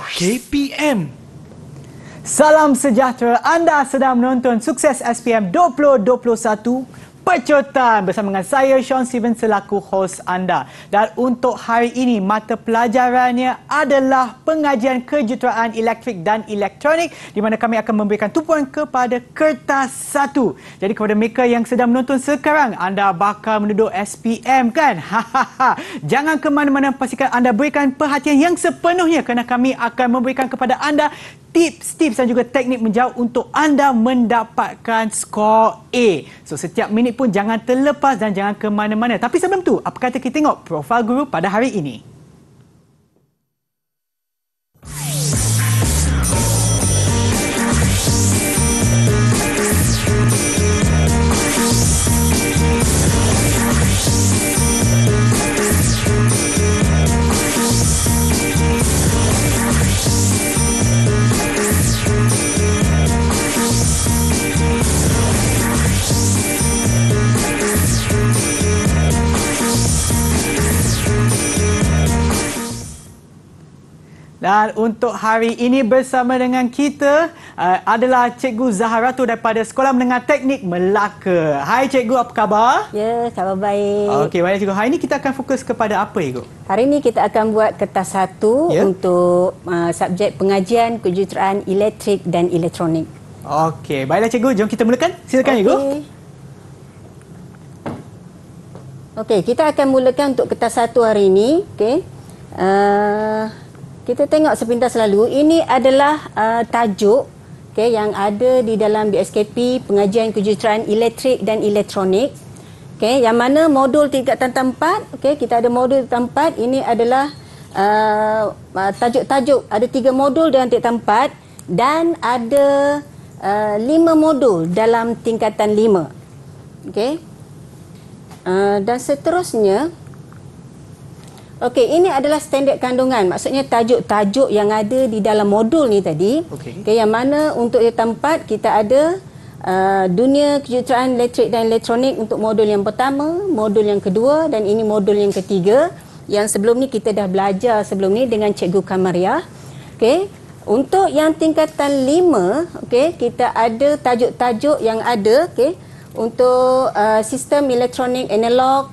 KPM. Salam sejahtera. Anda sedang menonton Sukses SPM 2021. Pecutan bersama dengan saya Sean Steven selaku host anda. Dan untuk hari ini mata pelajarannya adalah pengajian kejuruteraan elektrik dan elektronik di mana kami akan memberikan tumpuan kepada kertas satu. Jadi kepada mereka yang sedang menonton sekarang anda bakal menduduk SPM kan? Jangan ke mana-mana pastikan anda berikan perhatian yang sepenuhnya kerana kami akan memberikan kepada anda tips-tips dan juga teknik menjawab untuk anda mendapatkan skor A. So setiap minit pun jangan terlepas dan jangan ke mana-mana. Tapi sebelum tu, apa kata kita tengok profil guru pada hari ini? Dan untuk hari ini bersama dengan kita uh, adalah Cikgu Zaharatu daripada Sekolah Menengah Teknik Melaka. Hai Cikgu, apa khabar? Ya, khabar baik. Okey, baik Cikgu. Hari ini kita akan fokus kepada apa, Cikgu? Hari ini kita akan buat kertas satu ya? untuk uh, subjek pengajian kejuruteraan elektrik dan elektronik. Okey, baiklah Cikgu. Jom kita mulakan. Silakan, Cikgu. Okay. Okey, kita akan mulakan untuk kertas satu hari ini. Okey. Uh, kita tengok sepintas lalu ini adalah uh, tajuk okay, yang ada di dalam BSKP pengajian kejuruteraan elektrik dan elektronik okay, yang mana modul tingkat tempat? 4 okay, kita ada modul tempat. ini adalah uh, uh, tajuk-tajuk ada tiga modul dalam tanta 4 dan ada uh, lima modul dalam tingkatan lima. okay. uh, dan seterusnya Okey, ini adalah standard kandungan. Maksudnya tajuk-tajuk yang ada di dalam modul ni tadi. Okey. Okay, yang mana untuk yang tempat kita ada uh, dunia kejuruteraan elektrik dan elektronik untuk modul yang pertama, modul yang kedua dan ini modul yang ketiga yang sebelum ni kita dah belajar sebelum ni dengan Cikgu Kamaria. Okey. Untuk yang tingkatan lima, okey, kita ada tajuk-tajuk yang ada, okey, untuk uh, sistem elektronik analog,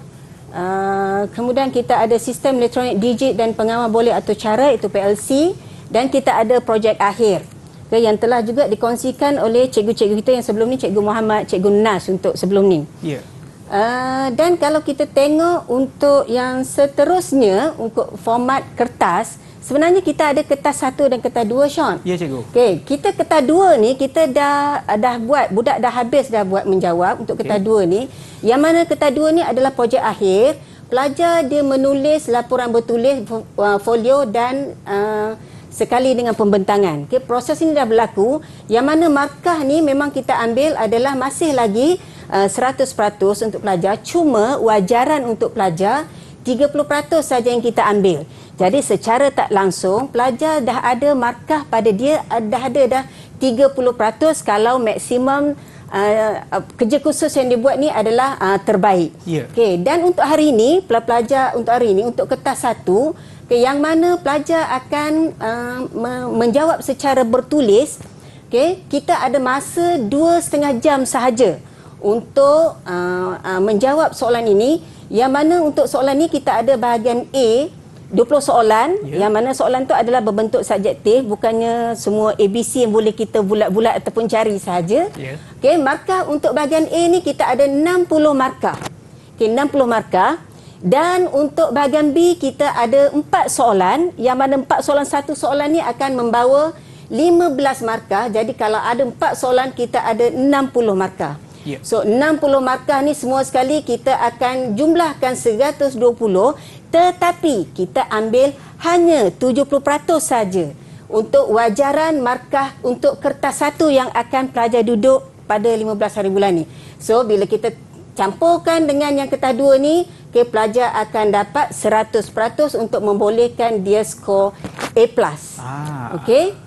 Uh, kemudian kita ada sistem elektronik digit dan pengawal boleh atau cara itu PLC dan kita ada projek akhir okay, yang telah juga dikongsikan oleh cikgu-cikgu kita yang sebelum ni cikgu Muhammad, cikgu Nas untuk sebelum ni. Yeah. Uh, dan kalau kita tengok untuk yang seterusnya untuk format kertas sebenarnya kita ada kertas satu dan kertas dua Sean. Ya cikgu. Okey, kita kertas dua ni kita dah dah buat budak dah habis dah buat menjawab untuk kertas okay. dua ni. Yang mana kertas dua ni adalah projek akhir, pelajar dia menulis laporan bertulis uh, folio dan uh, sekali dengan pembentangan. Okey, proses ini dah berlaku. Yang mana markah ni memang kita ambil adalah masih lagi 100% eh, untuk pelajar cuma wajaran untuk pelajar 30% saja yang kita ambil. Jadi secara tak langsung pelajar dah ada markah pada dia eh, dah ada dah 30% kalau maksimum uh, kerja khusus yang dibuat ni adalah uh, terbaik. Yeah. Okey dan untuk hari ini pelajar untuk hari ini untuk kertas satu okay, yang mana pelajar akan uh, me- menjawab secara bertulis okey kita ada masa dua setengah jam sahaja untuk uh, uh, menjawab soalan ini yang mana untuk soalan ini kita ada bahagian A 20 soalan yeah. yang mana soalan tu adalah berbentuk subjektif bukannya semua ABC yang boleh kita bulat-bulat ataupun cari sahaja. Yeah. Okey, markah untuk bahagian A ini kita ada 60 markah. Okey, 60 markah dan untuk bahagian B kita ada 4 soalan yang mana 4 soalan satu soalan ni akan membawa 15 markah. Jadi kalau ada 4 soalan kita ada 60 markah. Yeah. So 60 markah ni semua sekali kita akan jumlahkan 120 tetapi kita ambil hanya 70% saja untuk wajaran markah untuk kertas satu yang akan pelajar duduk pada 15 hari bulan ni. So bila kita campurkan dengan yang kertas dua ni, okay, pelajar akan dapat 100% untuk membolehkan dia skor A+. Ah. Okay?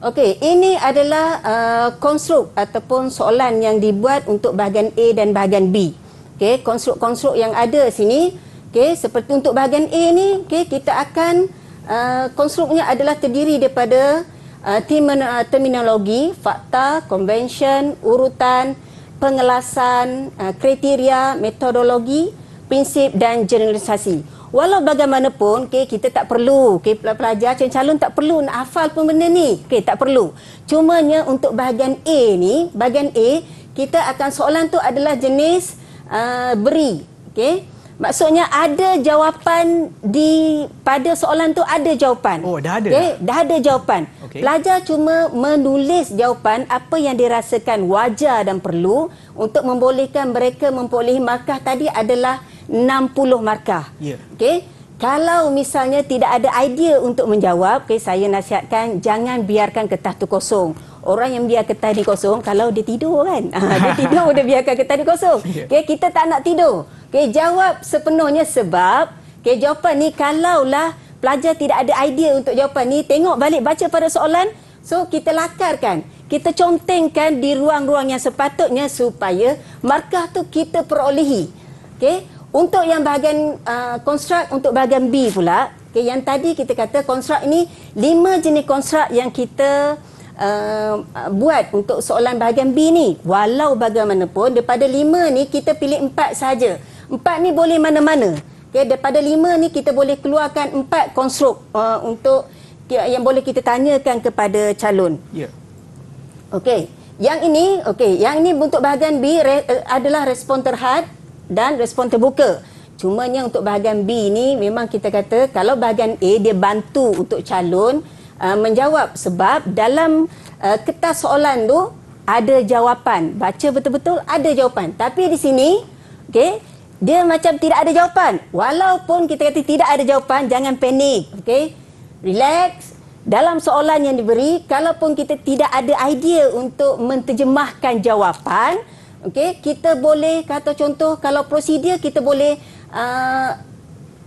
Okey, ini adalah uh, konstruk ataupun soalan yang dibuat untuk bahagian A dan bahagian B. Okey, konstruk-konstruk yang ada sini, okey, seperti untuk bahagian A ni, okey, kita akan uh, konstruknya adalah terdiri daripada uh, uh, terminologi, fakta, convention, urutan, pengelasan, uh, kriteria, metodologi, prinsip dan generalisasi. Walau bagaimanapun, okay, kita tak perlu, okay, pelajar calon tak perlu nak hafal pun benda ni. Okay, tak perlu. Cumanya untuk bahagian A ni, bahagian A, kita akan soalan tu adalah jenis uh, beri. Okay? Maksudnya ada jawapan di pada soalan tu ada jawapan. Oh, dah ada. Okay? Dah ada jawapan. Okay. Pelajar cuma menulis jawapan apa yang dirasakan wajar dan perlu untuk membolehkan mereka memperoleh markah tadi adalah 60 markah. Yeah. Okey. Kalau misalnya tidak ada idea untuk menjawab, okay, saya nasihatkan jangan biarkan kertas tu kosong. Orang yang biar kertas ni kosong, kalau dia tidur kan? Ah, dia tidur, dia biarkan kertas ni kosong. Ya. Okay, kita tak nak tidur. Okay, jawab sepenuhnya sebab okay, jawapan ni kalaulah pelajar tidak ada idea untuk jawapan ni, tengok balik baca pada soalan, so kita lakarkan. Kita contengkan di ruang-ruang yang sepatutnya supaya markah tu kita perolehi. Okay? Untuk yang bahagian konstrukt uh, untuk bahagian B pula, okay, yang tadi kita kata konstrak ini lima jenis konstrak yang kita uh, buat untuk soalan bahagian B ni. Walau bagaimanapun daripada lima ni kita pilih empat saja. Empat ni boleh mana-mana. Okay, daripada lima ni kita boleh keluarkan empat konstruk uh, untuk yang boleh kita tanyakan kepada calon. Ya. Yeah. Okey. Yang ini, okay, yang ini untuk bahagian B re, uh, adalah respon terhad dan respon terbuka. yang untuk bahagian B ni memang kita kata kalau bahagian A dia bantu untuk calon uh, menjawab sebab dalam uh, kertas soalan tu ada jawapan. Baca betul-betul ada jawapan. Tapi di sini okey dia macam tidak ada jawapan. Walaupun kita kata tidak ada jawapan jangan panik okey. Relax. Dalam soalan yang diberi kalaupun kita tidak ada idea untuk menterjemahkan jawapan Okey, kita boleh kata contoh kalau prosedur kita boleh uh,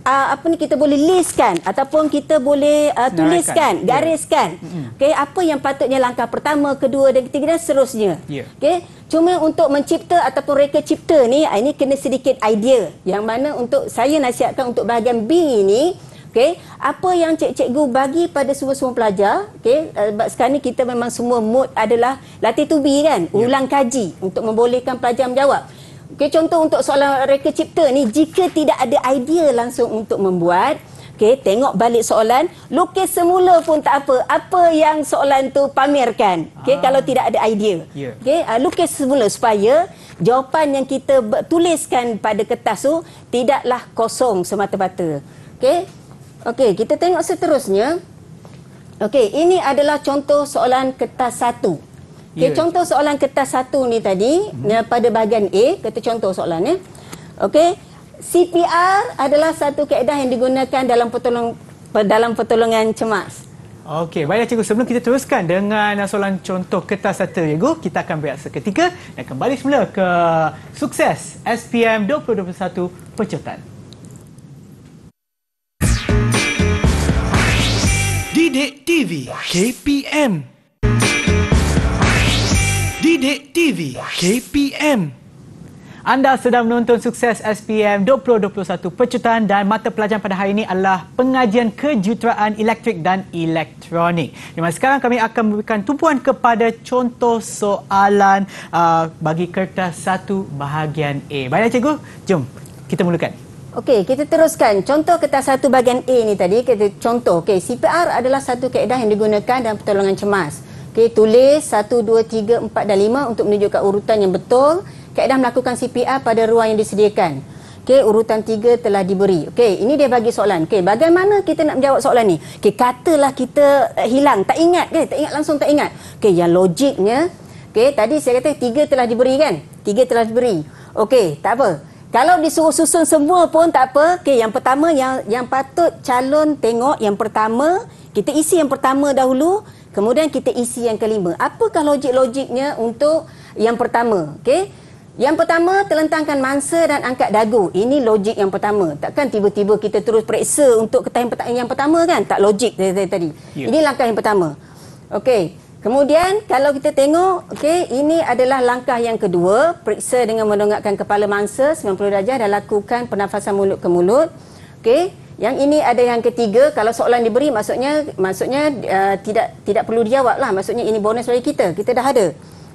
uh, apa ni kita boleh listkan ataupun kita boleh uh, tuliskan, yeah. gariskan. Okey, apa yang patutnya langkah pertama, kedua dan ketiga dan seterusnya. Yeah. Okey, cuma untuk mencipta ataupun reka cipta ni, ini kena sedikit idea. Yang mana untuk saya nasihatkan untuk bahagian B ini. Okay. Apa yang cikgu bagi pada semua-semua pelajar, okay. uh, eh, sekarang ni kita memang semua mood adalah latih tubi kan, ya. ulang kaji untuk membolehkan pelajar menjawab. Okay, contoh untuk soalan reka cipta ni, jika tidak ada idea langsung untuk membuat, okay, tengok balik soalan, lukis semula pun tak apa, apa yang soalan tu pamerkan okay, ah. kalau tidak ada idea. Yeah. Ya. Okay, uh, lukis semula supaya jawapan yang kita tuliskan pada kertas tu tidaklah kosong semata-mata. Okay. Okey, kita tengok seterusnya. Okey, ini adalah contoh soalan kertas satu. Okey, yeah. contoh soalan kertas satu ni tadi mm-hmm. pada bahagian A, kata contoh soalan ya. Okey, CPR adalah satu kaedah yang digunakan dalam pertolong, dalam pertolongan cemas. Okey, baiklah cikgu. Sebelum kita teruskan dengan soalan contoh kertas satu, cikgu, kita akan berehat seketika dan kembali semula ke sukses SPM 2021 pecutan. Didik TV KPM Didik TV KPM anda sedang menonton sukses SPM 2021 Pecutan dan mata pelajaran pada hari ini adalah pengajian kejuruteraan elektrik dan elektronik. Dan sekarang kami akan memberikan tumpuan kepada contoh soalan uh, bagi kertas 1 bahagian A. Baiklah cikgu, jom kita mulakan. Okey, kita teruskan. Contoh kertas satu bahagian A ni tadi. Kita, contoh, okay, CPR adalah satu kaedah yang digunakan dalam pertolongan cemas. Okey, tulis 1, 2, 3, 4 dan 5 untuk menunjukkan urutan yang betul. Kaedah melakukan CPR pada ruang yang disediakan. Okey, urutan 3 telah diberi. Okey, ini dia bagi soalan. Okey, bagaimana kita nak menjawab soalan ni? Okey, katalah kita uh, hilang. Tak ingat ke? Tak ingat langsung, tak ingat. Okey, yang logiknya. Okey, tadi saya kata 3 telah diberi kan? 3 telah diberi. Okey, tak apa. Kalau disuruh susun semua pun tak apa. Okey, yang pertama yang yang patut calon tengok yang pertama, kita isi yang pertama dahulu, kemudian kita isi yang kelima. Apakah logik-logiknya untuk yang pertama? Okey. Yang pertama, telentangkan mangsa dan angkat dagu. Ini logik yang pertama. Takkan tiba-tiba kita terus periksa untuk ketahuan yang pertama kan? Tak logik tadi. Yeah. Ini langkah yang pertama. Okey. Kemudian kalau kita tengok, okay, ini adalah langkah yang kedua, periksa dengan mendongakkan kepala mangsa 90 darjah dan lakukan pernafasan mulut ke mulut. Okay, yang ini ada yang ketiga, kalau soalan diberi maksudnya maksudnya uh, tidak tidak perlu lah, maksudnya ini bonus bagi kita. Kita dah ada.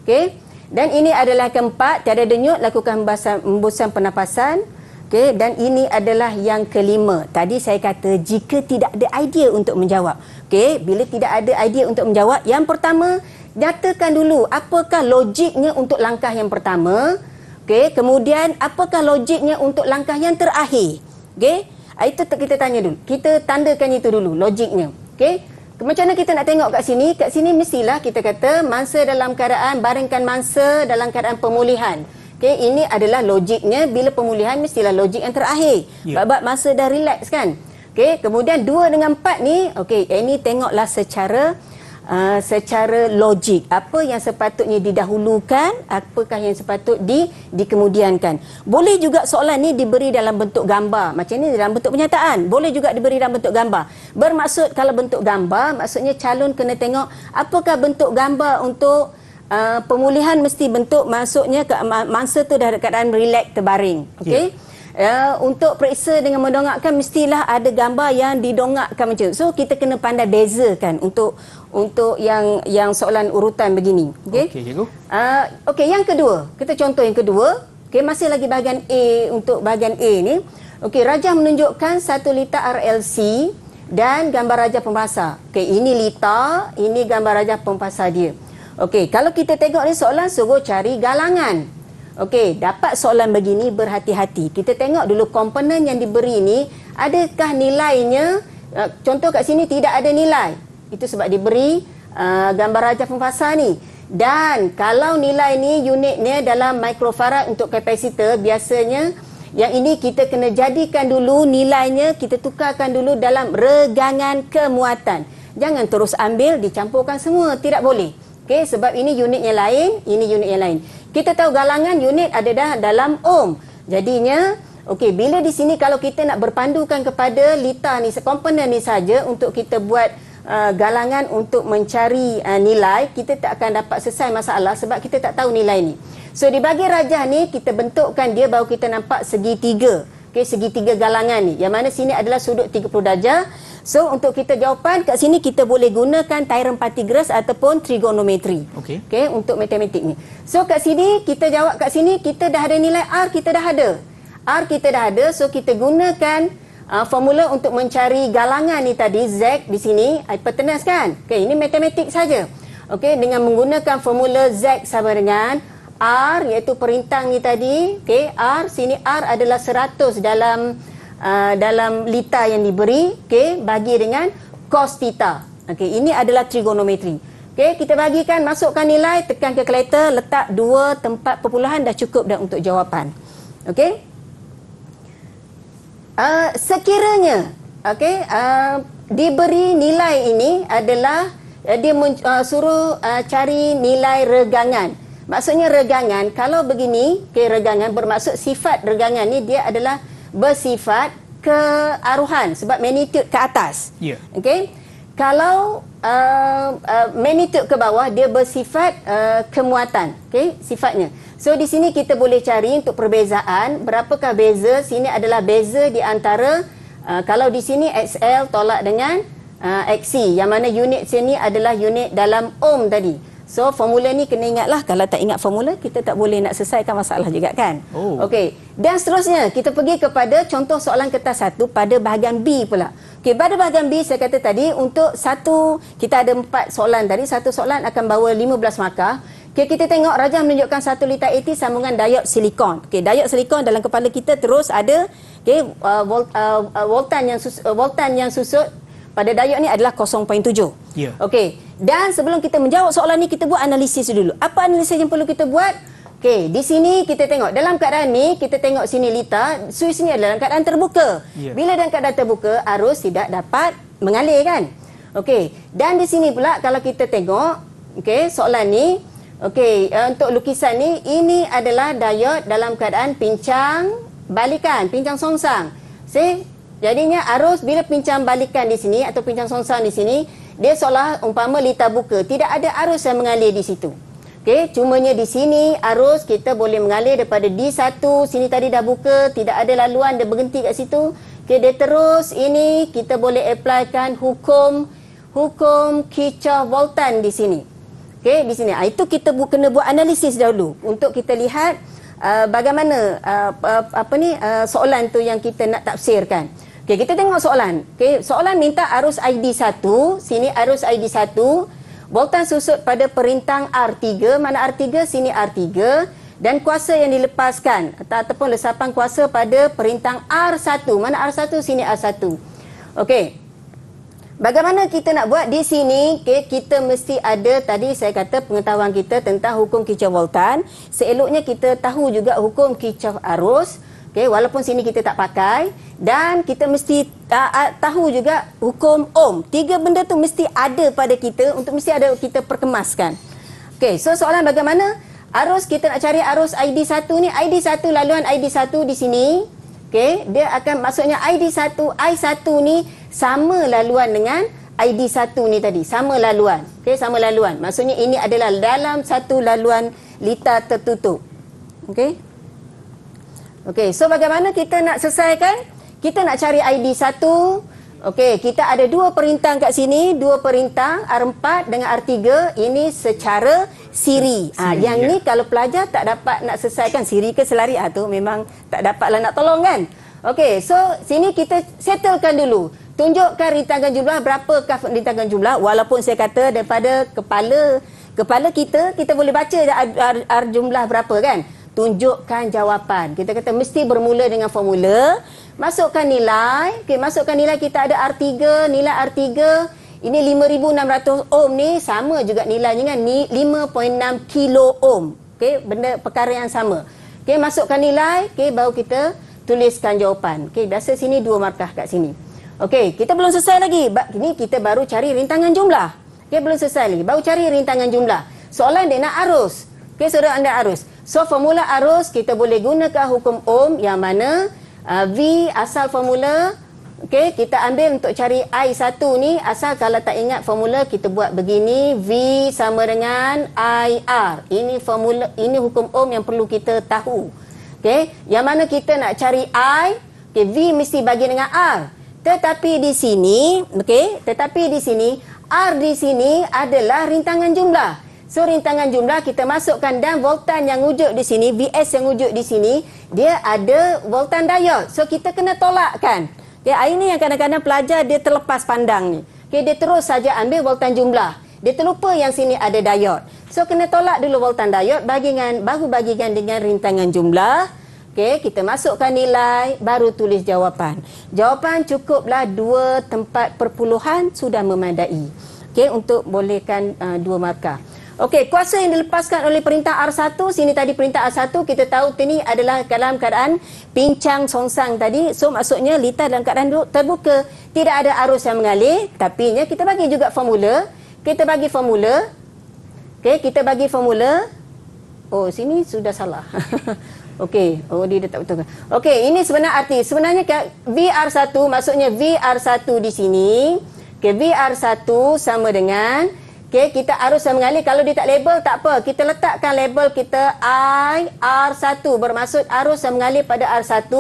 Okay, Dan ini adalah keempat, tiada denyut lakukan embusan pernafasan. Okey dan ini adalah yang kelima. Tadi saya kata jika tidak ada idea untuk menjawab. Okey, bila tidak ada idea untuk menjawab, yang pertama nyatakan dulu apakah logiknya untuk langkah yang pertama. Okey, kemudian apakah logiknya untuk langkah yang terakhir. Okey, ah, itu kita tanya dulu. Kita tandakan itu dulu logiknya. Okey. Macam mana kita nak tengok kat sini? Kat sini mestilah kita kata mangsa dalam keadaan barengkan mangsa dalam keadaan pemulihan. Okay, ini adalah logiknya bila pemulihan mestilah logik yang terakhir. Yeah. Bab masa dah relax kan? Okay, kemudian dua dengan empat ni, Okay, ini tengoklah secara uh, secara logik apa yang sepatutnya didahulukan, apakah yang sepatut di dikemudiankan. Boleh juga soalan ni diberi dalam bentuk gambar. Macam ni dalam bentuk pernyataan, boleh juga diberi dalam bentuk gambar. Bermaksud kalau bentuk gambar, maksudnya calon kena tengok apakah bentuk gambar untuk uh, pemulihan mesti bentuk masuknya ke, mangsa tu dah keadaan relax terbaring okey yeah. Ya, uh, untuk periksa dengan mendongakkan mestilah ada gambar yang didongakkan macam tu. So kita kena pandai bezakan untuk untuk yang yang soalan urutan begini. Okey. Okey, cikgu. uh, okey, yang kedua. Kita contoh yang kedua. Okey, masih lagi bahagian A untuk bahagian A ni. Okey, rajah menunjukkan satu litar RLC dan gambar rajah pembasah. Okey, ini litar, ini gambar rajah pembasah dia. Okey, kalau kita tengok ni soalan suruh cari galangan. Okey, dapat soalan begini berhati-hati. Kita tengok dulu komponen yang diberi ni adakah nilainya eh, contoh kat sini tidak ada nilai. Itu sebab diberi uh, gambar raja pemfasa ni. Dan kalau nilai ni unitnya dalam mikrofarad untuk kapasitor biasanya yang ini kita kena jadikan dulu nilainya kita tukarkan dulu dalam regangan kemuatan. Jangan terus ambil dicampurkan semua tidak boleh. Okey, sebab ini unit yang lain, ini unit yang lain. Kita tahu galangan unit ada dah dalam ohm. Jadinya, okey, bila di sini kalau kita nak berpandukan kepada lita ni, komponen ni saja untuk kita buat uh, galangan untuk mencari uh, nilai, kita tak akan dapat selesai masalah sebab kita tak tahu nilai ni. So, di bagi rajah ni, kita bentukkan dia baru kita nampak segi tiga okay, segi tiga galangan ni yang mana sini adalah sudut 30 darjah so untuk kita jawapan kat sini kita boleh gunakan theorem Pythagoras ataupun trigonometri okey okay, untuk matematik ni so kat sini kita jawab kat sini kita dah ada nilai R kita dah ada R kita dah ada so kita gunakan uh, formula untuk mencari galangan ni tadi Z di sini hypotenuse ah, kan Okay, ini matematik saja okey dengan menggunakan formula Z sama dengan R iaitu perintang ni tadi okey R sini R adalah 100 dalam uh, dalam lita yang diberi okey bagi dengan cos theta okey ini adalah trigonometri okey kita bagikan masukkan nilai tekan ke letak dua tempat perpuluhan dah cukup dah untuk jawapan okey uh, sekiranya okey uh, diberi nilai ini adalah uh, dia uh, suruh uh, cari nilai regangan Maksudnya regangan, kalau begini, okay, regangan bermaksud sifat regangan ni dia adalah bersifat kearuhan sebab magnitude ke atas. Yeah. Okay? Kalau uh, uh, magnitude ke bawah, dia bersifat uh, kemuatan. Okay? Sifatnya. So, di sini kita boleh cari untuk perbezaan. Berapakah beza? Sini adalah beza di antara, uh, kalau di sini XL tolak dengan uh, XC. Yang mana unit sini adalah unit dalam ohm tadi. So formula ni kena ingatlah kalau tak ingat formula kita tak boleh nak selesaikan masalah juga kan. Oh. Okey. Dan seterusnya kita pergi kepada contoh soalan kertas satu pada bahagian B pula. Okay, pada bahagian B saya kata tadi untuk satu kita ada empat soalan tadi satu soalan akan bawa 15 markah. Okay, kita tengok rajah menunjukkan satu liter AT sambungan diod silikon. Okey, diod silikon dalam kepala kita terus ada okey uh, volt, uh, uh voltan yang sus, uh, voltan yang susut pada Dayak ni adalah 0.7. Ya. Yeah. Okey. Dan sebelum kita menjawab soalan ni kita buat analisis dulu. Apa analisis yang perlu kita buat? Okey, di sini kita tengok dalam keadaan ni kita tengok sini Lita, Swiss ni adalah dalam keadaan terbuka. Yeah. Bila dalam keadaan terbuka arus tidak dapat mengalir kan? Okey. Dan di sini pula kalau kita tengok okey soalan ni okey uh, untuk lukisan ni ini adalah diode dalam keadaan pincang balikan, pincang songsang. Se. Jadinya arus bila pincang balikan di sini atau pincang songsang di sini, dia seolah umpama lita buka. Tidak ada arus yang mengalir di situ. Okey, cumanya di sini arus kita boleh mengalir daripada D1, sini tadi dah buka, tidak ada laluan, dia berhenti kat situ. Okey, dia terus ini kita boleh applykan hukum hukum Kirchhoff Voltan di sini. Okey, di sini. Ah, itu kita bu- kena buat analisis dahulu untuk kita lihat uh, bagaimana uh, apa ni uh, soalan tu yang kita nak tafsirkan. Okey, kita tengok soalan. Okey, soalan minta arus ID 1, sini arus ID 1, voltan susut pada perintang R3, mana R3? Sini R3 dan kuasa yang dilepaskan atau ataupun lesapan kuasa pada perintang R1. Mana R1? Sini R1. Okey. Bagaimana kita nak buat di sini? Okay, kita mesti ada tadi saya kata pengetahuan kita tentang hukum kicau voltan. Seeloknya kita tahu juga hukum kicau arus. Okay, walaupun sini kita tak pakai dan kita mesti uh, uh, tahu juga hukum ohm. Tiga benda tu mesti ada pada kita untuk mesti ada kita perkemaskan. Okay, so soalan bagaimana arus kita nak cari arus ID 1 ni, ID 1 laluan ID 1 di sini. Okay, dia akan maksudnya ID 1 I 1 ni sama laluan dengan ID 1 ni tadi, sama laluan. Okay, sama laluan. Maksudnya ini adalah dalam satu laluan litar tertutup. Okay. Okey, so bagaimana kita nak selesaikan? Kita nak cari ID 1. Okey, kita ada dua perintang kat sini, dua perintang R4 dengan R3 ini secara siri. Ah, siri yang ya. ni kalau pelajar tak dapat nak selesaikan siri ke selari ah tu memang tak dapatlah nak tolong kan. Okey, so sini kita settlekan dulu. Tunjukkan rintangan jumlah berapa rintangan jumlah walaupun saya kata daripada kepala kepala kita kita boleh baca R, R, R jumlah berapa kan tunjukkan jawapan. Kita kata mesti bermula dengan formula, masukkan nilai, okay, masukkan nilai kita ada R3, nilai R3 ini 5600 ohm ni sama juga nilainya dengan ni 5.6 kilo ohm. Okey, benda perkara yang sama. Okey, masukkan nilai, okey baru kita tuliskan jawapan. Okey, biasa sini dua markah kat sini. Okey, kita belum selesai lagi. Bak Ini kita baru cari rintangan jumlah. Okey, belum selesai lagi. Baru cari rintangan jumlah. Soalan dia nak arus. Okey, suruh anda arus. So formula arus kita boleh gunakan hukum Ohm yang mana uh, V asal formula okey kita ambil untuk cari I1 ni asal kalau tak ingat formula kita buat begini V sama dengan IR. Ini formula ini hukum Ohm yang perlu kita tahu. Okey, yang mana kita nak cari I, okey V mesti bagi dengan R. Tetapi di sini, okey, tetapi di sini R di sini adalah rintangan jumlah. So rintangan jumlah kita masukkan dan voltan yang wujud di sini, VS yang wujud di sini, dia ada voltan daya. So kita kena tolakkan. Okay, air ini yang kadang-kadang pelajar dia terlepas pandang ni. Okay, dia terus saja ambil voltan jumlah. Dia terlupa yang sini ada diod. So kena tolak dulu voltan diod bagi dengan, baru bagikan dengan rintangan jumlah. Okey, kita masukkan nilai baru tulis jawapan. Jawapan cukuplah dua tempat perpuluhan sudah memadai. Okey, untuk bolehkan uh, dua markah. Okey, kuasa yang dilepaskan oleh perintah R1, sini tadi perintah R1, kita tahu ini adalah dalam keadaan pincang songsang tadi. So, maksudnya litar dalam keadaan terbuka, tidak ada arus yang mengalir. Tapi, ya, kita bagi juga formula. Kita bagi formula. Okey, kita bagi formula. Oh, sini sudah salah. Okey, oh dia tak betul. Okey, ini sebenarnya arti. Sebenarnya VR1, maksudnya VR1 di sini. Okey, VR1 sama dengan Okay, kita arus sama mengalir. Kalau dia tak label, tak apa. Kita letakkan label kita I, R1. Bermaksud arus sama mengalir pada R1.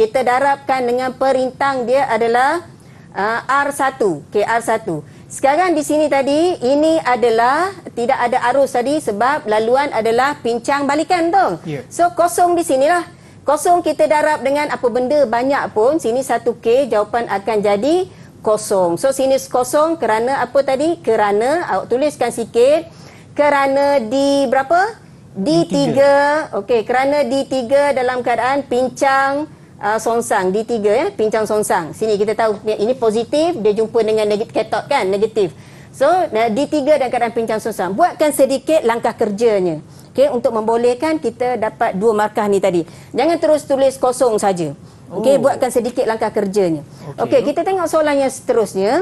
Kita darabkan dengan perintang dia adalah uh, R1. Okey, R1. Sekarang di sini tadi, ini adalah tidak ada arus tadi sebab laluan adalah pincang balikan tu. Yeah. So, kosong di sinilah. Kosong kita darab dengan apa benda banyak pun. Sini 1K, jawapan akan jadi 1 kosong. So sini kosong kerana apa tadi? Kerana awak tuliskan sikit. Kerana di berapa? Di tiga. Okey, kerana di tiga dalam keadaan pincang uh, sonsang. Di tiga ya, pincang sonsang. Sini kita tahu ini positif, dia jumpa dengan negatif ketot kan, negatif. So, D3 dalam keadaan pincang sonsang. Buatkan sedikit langkah kerjanya. Okey, untuk membolehkan kita dapat dua markah ni tadi. Jangan terus tulis kosong saja. Okey, oh. buatkan sedikit langkah kerjanya. Okey, okay, kita tengok soalan yang seterusnya.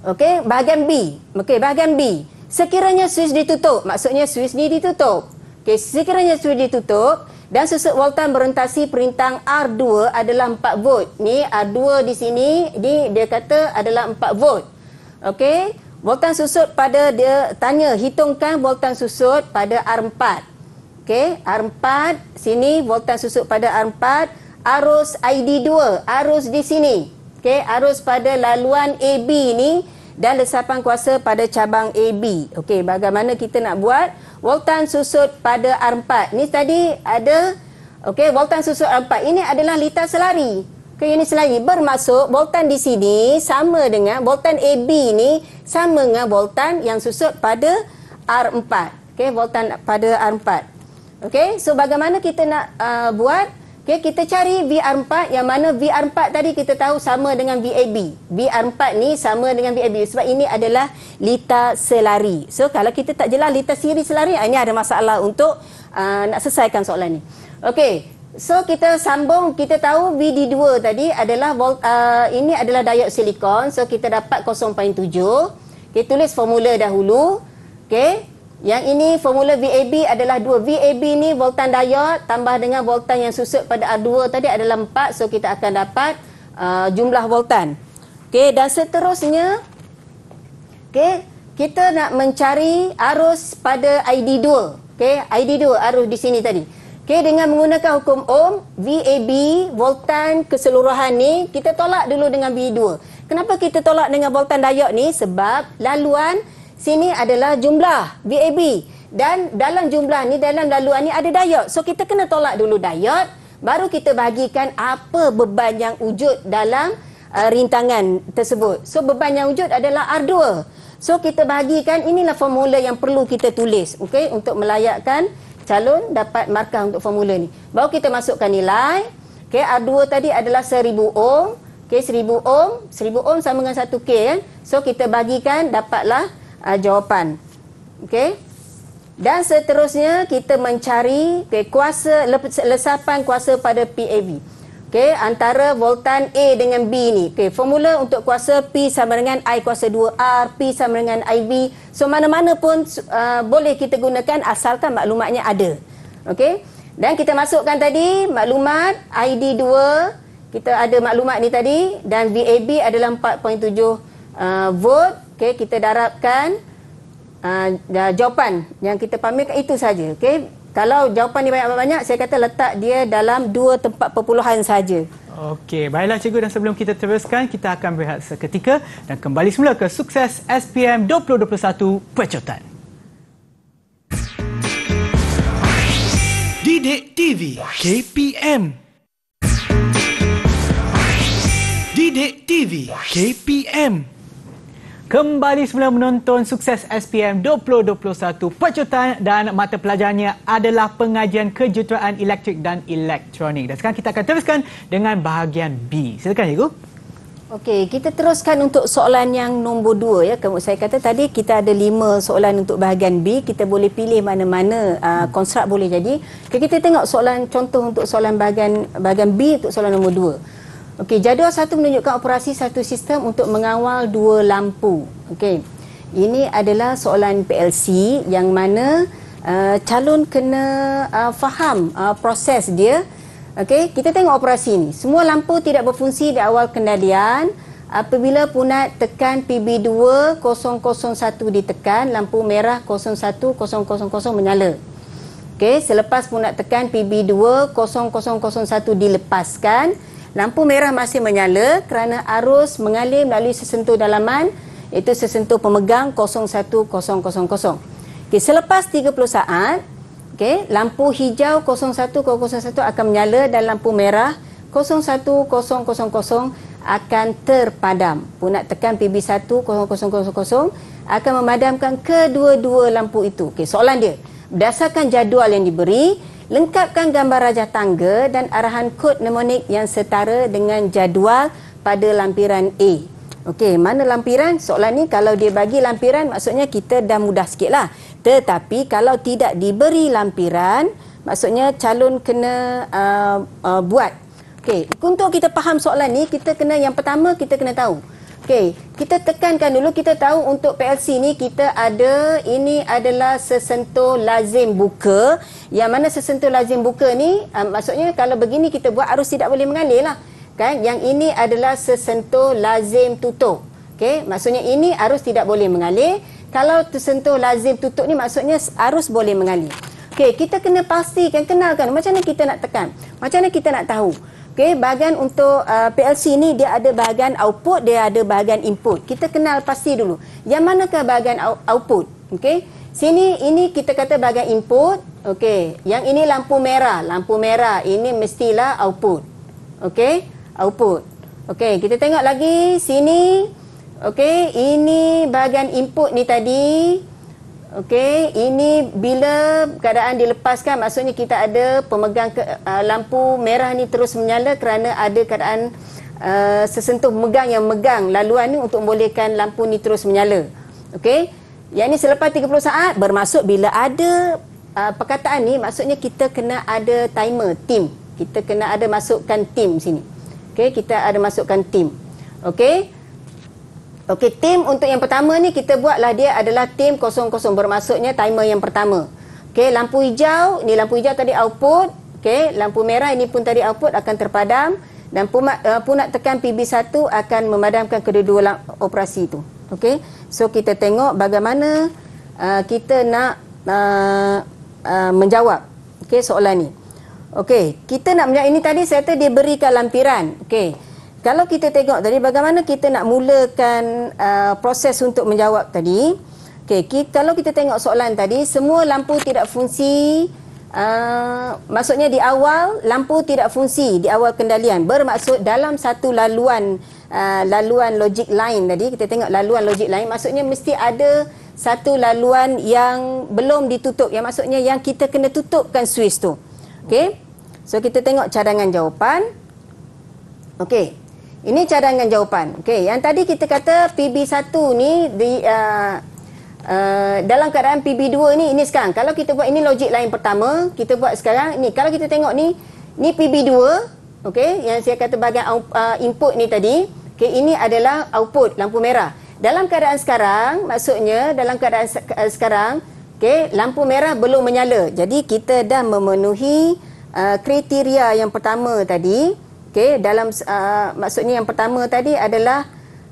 Okey, bahagian B. Okey, bahagian B. Sekiranya Swiss ditutup, maksudnya Swiss ni ditutup. Okey, sekiranya Swiss ditutup dan susut voltan berentasi perintang R2 adalah 4 volt. Ni R2 di sini, ni dia kata adalah 4 volt. Okey, voltan susut pada dia tanya hitungkan voltan susut pada R4. Okey, R4 sini voltan susut pada R4 arus ID2, arus di sini. Okey, arus pada laluan AB ni dan resapan kuasa pada cabang AB. Okey, bagaimana kita nak buat voltan susut pada R4? Ni tadi ada okey, voltan susut R4. Ini adalah litar selari. Okey, ini selari bermaksud voltan di sini sama dengan voltan AB ni sama dengan voltan yang susut pada R4. Okey, voltan pada R4. Okey, so bagaimana kita nak uh, buat buat Okay, kita cari VR4 yang mana VR4 tadi kita tahu sama dengan VAB. VR4 ni sama dengan VAB sebab ini adalah lita selari. So kalau kita tak jelas lita siri selari, ah, ini ada masalah untuk uh, nak selesaikan soalan ni. Okay, So kita sambung kita tahu VD2 tadi adalah volt, uh, ini adalah dioksa silikon. So kita dapat 0.7. Kita okay, tulis formula dahulu. Okay. Yang ini formula VAB adalah 2. VAB ni voltan daya tambah dengan voltan yang susut pada R2 tadi adalah 4. So kita akan dapat uh, jumlah voltan. Okay, dan seterusnya. okay, kita nak mencari arus pada ID2. Okay, ID2 arus di sini tadi. Okay, dengan menggunakan hukum Ohm VAB voltan keseluruhan ni kita tolak dulu dengan V2. Kenapa kita tolak dengan voltan daya ni? Sebab laluan sini adalah jumlah VAB dan dalam jumlah ni dalam laluan ni ada diode. So kita kena tolak dulu diode baru kita bahagikan apa beban yang wujud dalam uh, rintangan tersebut. So beban yang wujud adalah R2. So kita bahagikan inilah formula yang perlu kita tulis okey untuk melayakkan calon dapat markah untuk formula ni. Baru kita masukkan nilai. Okey R2 tadi adalah 1000 ohm. Okey 1000 ohm, 1000 ohm sama dengan 1k kan. Eh? So kita bagikan dapatlah uh, jawapan. Okey. Dan seterusnya kita mencari okay, kuasa lesapan kuasa pada PAB, Okey, antara voltan A dengan B ni. Okey, formula untuk kuasa P sama dengan I kuasa 2R, P sama dengan IV. So mana-mana pun uh, boleh kita gunakan asalkan maklumatnya ada. Okey. Dan kita masukkan tadi maklumat ID 2. Kita ada maklumat ni tadi dan VAB adalah 4.7 uh, ah, volt. Okey, kita darabkan uh, jawapan yang kita pamerkan itu saja. Okey, kalau jawapan ni banyak-banyak, saya kata letak dia dalam dua tempat perpuluhan saja. Okey, baiklah cikgu dan sebelum kita teruskan, kita akan berehat seketika dan kembali semula ke sukses SPM 2021 Pecutan. Didik TV KPM Didik TV KPM Kembali semula menonton sukses SPM 2021 pecutan dan mata pelajarannya adalah pengajian kejuruteraan elektrik dan elektronik. Dan sekarang kita akan teruskan dengan bahagian B. Silakan cikgu. Okey, kita teruskan untuk soalan yang nombor dua. Ya. Kemudian saya kata tadi kita ada lima soalan untuk bahagian B. Kita boleh pilih mana-mana uh, hmm. konstrukt boleh jadi. Kita tengok soalan contoh untuk soalan bahagian, bahagian B untuk soalan nombor dua. Okey, jadual satu menunjukkan operasi satu sistem untuk mengawal dua lampu. Okey, ini adalah soalan PLC yang mana uh, calon kena uh, faham uh, proses dia. Okey, kita tengok operasi ini. Semua lampu tidak berfungsi di awal kendalian. Apabila punat tekan PB2001 ditekan, lampu merah 01000 menyala. Okey, selepas punat tekan PB2001 dilepaskan, lampu merah masih menyala kerana arus mengalir melalui sesentuh dalaman iaitu sesentuh pemegang 01000. Okey, selepas 30 saat, okey, lampu hijau 01001 akan menyala dan lampu merah 01000 akan terpadam. Punat tekan PB1 akan memadamkan kedua-dua lampu itu. Okey, soalan dia, berdasarkan jadual yang diberi, Lengkapkan gambar rajah tangga dan arahan kod mnemonik yang setara dengan jadual pada lampiran A. Okey, mana lampiran? Soalan ni kalau dia bagi lampiran maksudnya kita dah mudah lah. Tetapi kalau tidak diberi lampiran, maksudnya calon kena uh, uh, buat. Okey, untuk kita faham soalan ni, kita kena yang pertama kita kena tahu. Okey, kita tekankan dulu kita tahu untuk PLC ni kita ada ini adalah sesentuh lazim buka. Yang mana sesentuh lazim buka ni um, maksudnya kalau begini kita buat arus tidak boleh mengalir lah. Kan? Yang ini adalah sesentuh lazim tutup. Okey, maksudnya ini arus tidak boleh mengalir. Kalau tersentuh lazim tutup ni maksudnya arus boleh mengalir. Okey, kita kena pastikan, kenalkan macam mana kita nak tekan. Macam mana kita nak tahu. Okey, bahagian untuk uh, PLC ni dia ada bahagian output, dia ada bahagian input. Kita kenal pasti dulu. Yang manakah bahagian output? Okey. Sini ini kita kata bahagian input. Okey. Yang ini lampu merah. Lampu merah ini mestilah output. Okey. Output. Okey, kita tengok lagi sini. Okey, ini bahagian input ni tadi. Okey, ini bila keadaan dilepaskan maksudnya kita ada pemegang ke, uh, lampu merah ni terus menyala kerana ada keadaan uh, sesentuh megang yang megang laluan ni untuk membolehkan lampu ni terus menyala. Okey. Yang ni selepas 30 saat bermaksud bila ada uh, perkataan ni maksudnya kita kena ada timer, tim. Kita kena ada masukkan tim sini. Okey, kita ada masukkan tim. Okey. Okey, tim untuk yang pertama ni kita buatlah dia adalah tim kosong-kosong bermaksudnya timer yang pertama. Okey, lampu hijau, ni lampu hijau tadi output. Okey, lampu merah ini pun tadi output akan terpadam dan pun, uh, eh, nak tekan PB1 akan memadamkan kedua-dua lamp- operasi itu. Okey. So kita tengok bagaimana uh, kita nak uh, uh, menjawab okey soalan ni. Okey, kita nak menjawab ini tadi saya tadi dia berikan lampiran. Okey kalau kita tengok tadi bagaimana kita nak mulakan uh, proses untuk menjawab tadi okay? kita, kalau kita tengok soalan tadi semua lampu tidak fungsi Uh, maksudnya di awal lampu tidak fungsi di awal kendalian bermaksud dalam satu laluan uh, laluan logic line tadi kita tengok laluan logic line maksudnya mesti ada satu laluan yang belum ditutup yang maksudnya yang kita kena tutupkan switch tu okey so kita tengok cadangan jawapan okey ini cadangan jawapan. Okey, yang tadi kita kata PB1 ni di uh, uh, dalam keadaan PB2 ni ini sekarang. Kalau kita buat ini logik lain pertama, kita buat sekarang ni. Kalau kita tengok ni, ni PB2, okey, yang saya kata bahagian uh, input ni tadi, okey, ini adalah output lampu merah. Dalam keadaan sekarang, maksudnya dalam keadaan se- uh, sekarang, okey, lampu merah belum menyala. Jadi kita dah memenuhi uh, kriteria yang pertama tadi. Okey, dalam uh, maksudnya yang pertama tadi adalah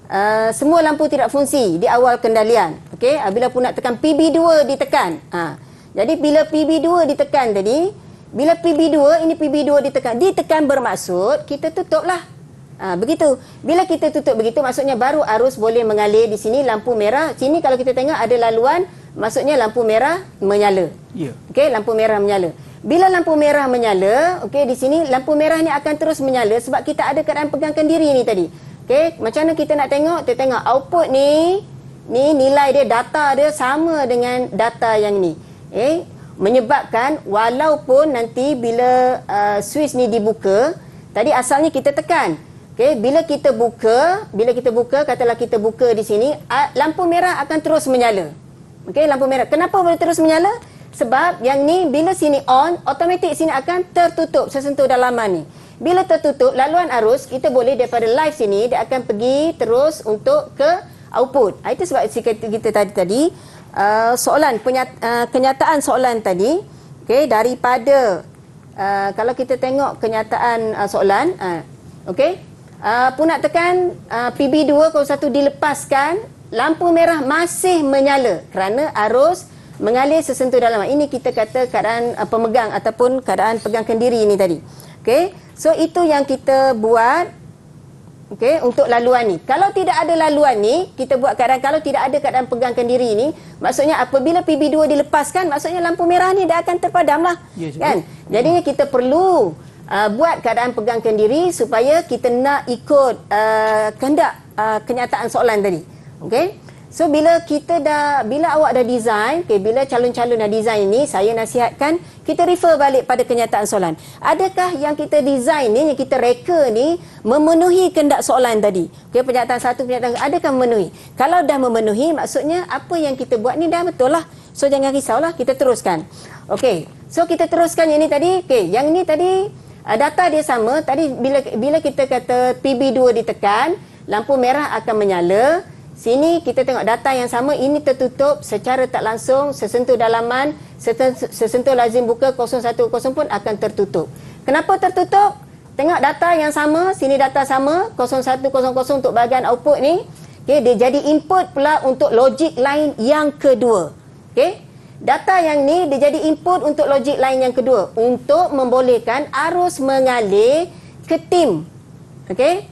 uh, semua lampu tidak fungsi di awal kendalian. Okey, uh, bila pun nak tekan PB2 ditekan. Ha. Jadi bila PB2 ditekan tadi, bila PB2 ini PB2 ditekan, ditekan bermaksud kita tutuplah. Ha, begitu. Bila kita tutup begitu maksudnya baru arus boleh mengalir di sini lampu merah. Sini kalau kita tengok ada laluan, maksudnya lampu merah menyala. Yeah. Okey, lampu merah menyala. Bila lampu merah menyala, okey di sini lampu merah ni akan terus menyala sebab kita ada keadaan pegang kendiri ni tadi. Okey, macam mana kita nak tengok? Kita tengok output ni, ni nilai dia data dia sama dengan data yang ni. Okey, menyebabkan walaupun nanti bila uh, switch ni dibuka, tadi asalnya kita tekan. Okey, bila kita buka, bila kita buka, katalah kita buka di sini, lampu merah akan terus menyala. Okey, lampu merah. Kenapa boleh terus menyala? Sebab yang ni bila sini on, automatik sini akan tertutup sesentuh dalaman ni. Bila tertutup, laluan arus kita boleh daripada live sini dia akan pergi terus untuk ke output. Ah, itu sebab kita tadi-tadi uh, ah, soalan, penyat, uh, ah, kenyataan soalan tadi okay, daripada uh, kalau kita tengok kenyataan uh, soalan. Uh, okay, uh, pun nak tekan uh, PB201 dilepaskan, lampu merah masih menyala kerana arus mengalir sesentuh dalam ini kita kata keadaan uh, pemegang ataupun keadaan pegang kendiri ini tadi okey so itu yang kita buat okey untuk laluan ni kalau tidak ada laluan ni kita buat keadaan kalau tidak ada keadaan pegang kendiri ini maksudnya apabila PB2 dilepaskan maksudnya lampu merah ni dia akan terpadamlah yes, ya, kan yes. jadinya kita perlu uh, buat keadaan pegang kendiri supaya kita nak ikut uh, kehendak uh, kenyataan soalan tadi okey okay. So bila kita dah bila awak dah design, okay, bila calon-calon dah design ni, saya nasihatkan kita refer balik pada kenyataan soalan. Adakah yang kita design ni yang kita reka ni memenuhi kehendak soalan tadi? Okey, pernyataan satu, pernyataan dua. adakah memenuhi? Kalau dah memenuhi, maksudnya apa yang kita buat ni dah betul lah. So jangan risaulah, kita teruskan. Okey. So kita teruskan yang ni tadi. Okey, yang ni tadi uh, data dia sama. Tadi bila bila kita kata PB2 ditekan, lampu merah akan menyala. Sini kita tengok data yang sama ini tertutup secara tak langsung sesentuh dalaman sesentuh lazim buka 010 pun akan tertutup. Kenapa tertutup? Tengok data yang sama, sini data sama 0100 untuk bahagian output ni. okay? dia jadi input pula untuk logic lain yang kedua. okay? Data yang ni dia jadi input untuk logic lain yang kedua untuk membolehkan arus mengalir ke tim. okay?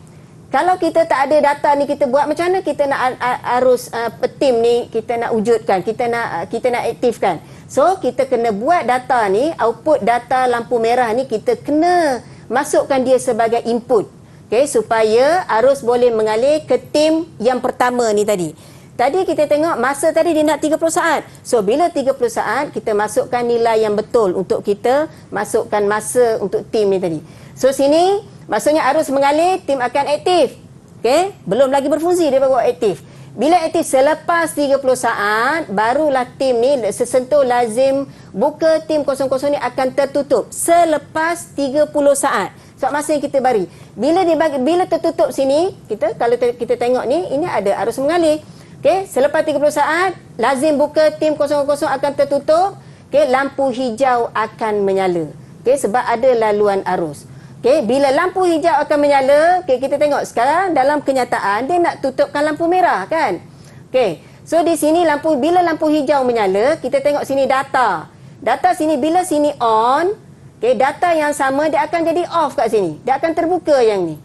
Kalau kita tak ada data ni kita buat macam mana kita nak arus uh, tim ni kita nak wujudkan, kita nak uh, kita nak aktifkan. So kita kena buat data ni, output data lampu merah ni kita kena masukkan dia sebagai input. Okay, supaya arus boleh mengalir ke tim yang pertama ni tadi. Tadi kita tengok masa tadi dia nak 30 saat. So bila 30 saat kita masukkan nilai yang betul untuk kita masukkan masa untuk tim ni tadi. So sini Maksudnya arus mengalir, tim akan aktif. Okey, belum lagi berfungsi dia baru aktif. Bila aktif selepas 30 saat, barulah tim ni sesentuh lazim buka tim kosong ni akan tertutup selepas 30 saat. Sebab so, masa yang kita bari. Bila dia bila tertutup sini, kita kalau te, kita tengok ni, ini ada arus mengalir. Okey, selepas 30 saat, lazim buka tim kosong akan tertutup. Okey, lampu hijau akan menyala. Okey, sebab ada laluan arus. Okey, bila lampu hijau akan menyala, okay, kita tengok sekarang dalam kenyataan dia nak tutupkan lampu merah kan? Okey. So di sini lampu bila lampu hijau menyala, kita tengok sini data. Data sini bila sini on, okey, data yang sama dia akan jadi off kat sini. Dia akan terbuka yang ni.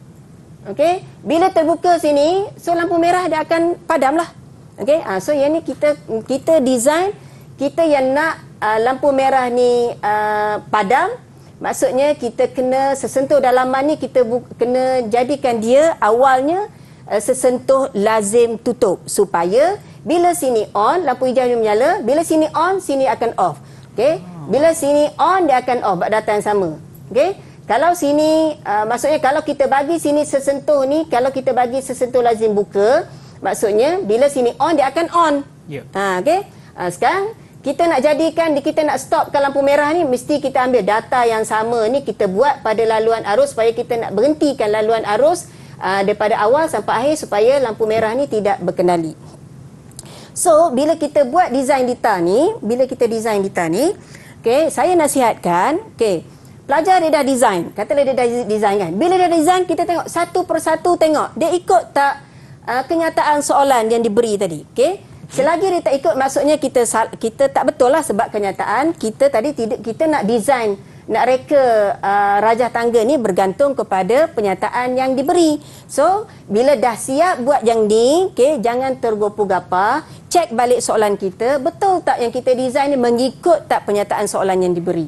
Okey, bila terbuka sini, so lampu merah dia akan padamlah. Okey, ha, so yang ni kita kita design kita yang nak uh, lampu merah ni uh, padam, Maksudnya kita kena sesentuh dalam ni kita kena jadikan dia awalnya uh, sesentuh lazim tutup supaya bila sini on lampu hijau menyala, bila sini on sini akan off. Okey. Bila sini on dia akan off pada datang sama. Okey. Kalau sini uh, maksudnya kalau kita bagi sini sesentuh ni, kalau kita bagi sesentuh lazim buka, maksudnya bila sini on dia akan on. Ya. Yeah. Ha okey. Uh, sekarang kita nak jadikan kita nak stopkan lampu merah ni mesti kita ambil data yang sama ni kita buat pada laluan arus supaya kita nak berhentikan laluan arus uh, daripada awal sampai akhir supaya lampu merah ni tidak berkendali so bila kita buat design dita ni bila kita design dita ni okay, saya nasihatkan okay, pelajar dia dah design katalah dia dah design kan bila dia design kita tengok satu persatu tengok dia ikut tak uh, kenyataan soalan yang diberi tadi okay? Selagi dia tak ikut maksudnya kita kita tak betul lah sebab kenyataan kita tadi tidak kita nak design nak reka uh, rajah tangga ni bergantung kepada penyataan yang diberi. So, bila dah siap buat yang ni, okay, jangan tergopu-gapa, cek balik soalan kita, betul tak yang kita design ni mengikut tak penyataan soalan yang diberi.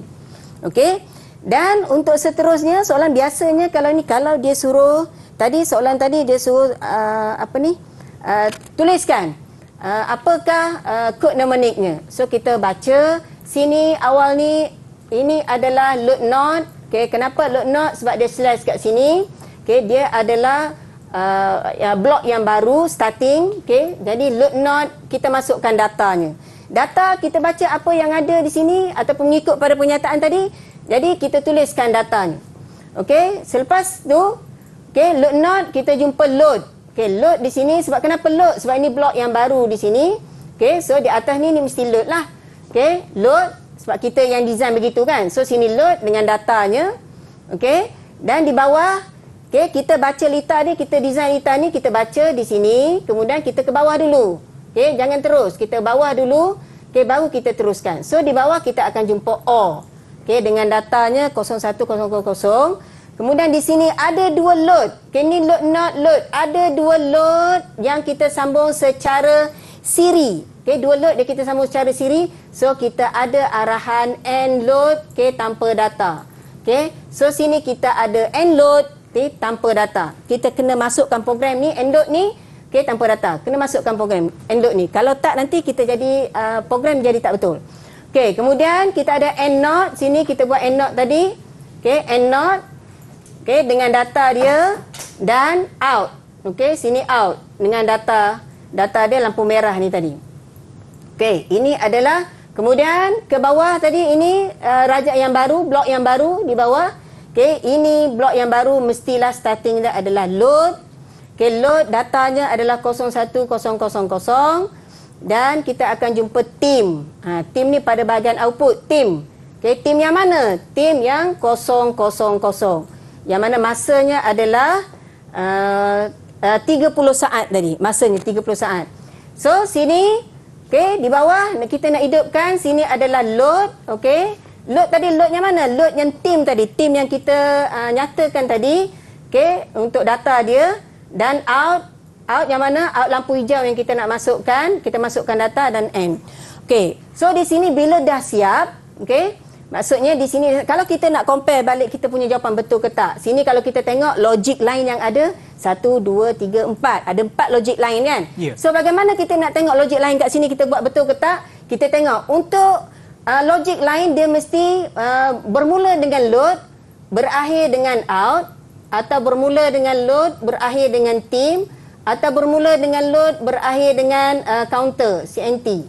Okey? Dan untuk seterusnya, soalan biasanya kalau ni kalau dia suruh tadi soalan tadi dia suruh uh, apa ni? Uh, tuliskan uh, apakah uh, kod nomeniknya. So kita baca sini awal ni ini adalah load not. Okey, kenapa load not? Sebab dia slash kat sini. Okey, dia adalah uh, uh blok yang baru starting. Okey, jadi load not kita masukkan datanya. Data kita baca apa yang ada di sini atau mengikut pada pernyataan tadi. Jadi kita tuliskan datanya. Okey, selepas tu Okay, load not, kita jumpa load. Okay, load di sini sebab kenapa load? Sebab ini blok yang baru di sini. Okay, so di atas ni ni mesti load lah. Okay, load sebab kita yang design begitu kan. So sini load dengan datanya. Okay, dan di bawah Okay, kita baca lita ni, kita design lita ni, kita baca di sini. Kemudian kita ke bawah dulu. Okay, jangan terus. Kita bawah dulu. Okay, baru kita teruskan. So, di bawah kita akan jumpa O. Okay, dengan datanya 0100 Kemudian di sini ada dua load. Ini load not load. Ada dua load yang kita sambung secara siri. Okay, dua load yang kita sambung secara siri. So kita ada arahan end load okay, tanpa data. Okay. So sini kita ada end load okay, tanpa data. Kita kena masukkan program ni, end load ni okay, tanpa data. Kena masukkan program end load ni. Kalau tak nanti kita jadi uh, program jadi tak betul. Okay, kemudian kita ada end not. Sini kita buat end not tadi. Okay, end not. Okey, dengan data dia dan out. Okey, sini out dengan data. Data dia lampu merah ni tadi. Okey, ini adalah kemudian ke bawah tadi ini uh, rajak yang baru, blok yang baru di bawah. Okey, ini blok yang baru mestilah starting dia adalah load. Okey, load datanya adalah 01000 dan kita akan jumpa team. Ha, team ni pada bahagian output, team. Okay team yang mana? Team yang kosong kosong kosong yang mana masanya adalah uh, uh, 30 saat tadi masanya 30 saat so sini okay, di bawah kita nak hidupkan sini adalah load okay? load tadi load yang mana load yang team tadi team yang kita uh, nyatakan tadi okay? untuk data dia dan out out yang mana out lampu hijau yang kita nak masukkan kita masukkan data dan end okay? so di sini bila dah siap okay? Maksudnya di sini kalau kita nak compare balik kita punya jawapan betul ke tak. Sini kalau kita tengok logic lain yang ada satu dua tiga empat Ada empat logic lain kan? Yeah. So bagaimana kita nak tengok logic lain kat sini kita buat betul ke tak? Kita tengok untuk uh, logic lain dia mesti uh, bermula dengan load, berakhir dengan out atau bermula dengan load, berakhir dengan team atau bermula dengan load, berakhir dengan uh, counter, CNT.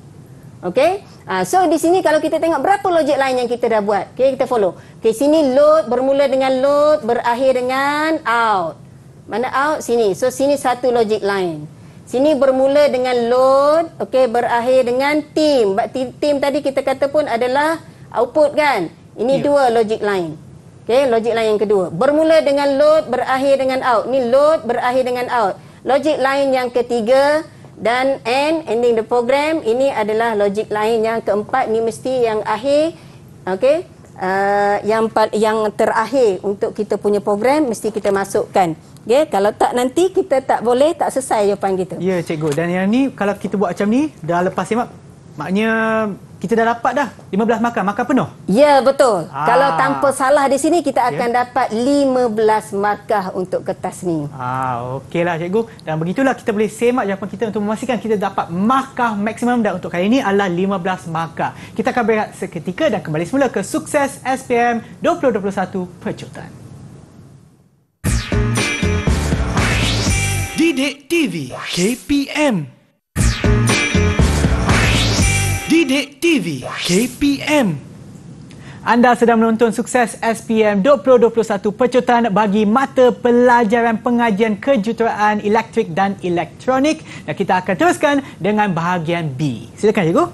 okay. Uh, so di sini kalau kita tengok berapa logik lain yang kita dah buat. Okay, kita follow. Okay, sini load bermula dengan load berakhir dengan out. Mana out? Sini. So sini satu logik lain. Sini bermula dengan load, okay, berakhir dengan team. Team, team tadi kita kata pun adalah output kan? Ini yeah. dua logik lain, Okay, logik lain yang kedua. Bermula dengan load, berakhir dengan out. Ini load, berakhir dengan out. Logik lain yang ketiga, dan end ending the program ini adalah logik lain yang keempat ni mesti yang akhir okay, uh, yang yang terakhir untuk kita punya program mesti kita masukkan okey kalau tak nanti kita tak boleh tak selesai jawapan kita ya cikgu dan yang ni kalau kita buat macam ni dah lepas semak Maknanya kita dah dapat dah 15 makan, makan penuh. Ya, betul. Ah. Kalau tanpa salah di sini, kita ya. akan yeah. dapat 15 markah untuk kertas ni. Ah, okeylah cikgu. Dan begitulah kita boleh semak jawapan kita untuk memastikan kita dapat markah maksimum dan untuk kali ini adalah 15 markah. Kita akan berehat seketika dan kembali semula ke sukses SPM 2021 Percutan. Didik TV KPM Didik TV KPM anda sedang menonton sukses SPM 2021 pecutan bagi mata pelajaran pengajian kejuruteraan elektrik dan elektronik dan kita akan teruskan dengan bahagian B. Silakan cikgu.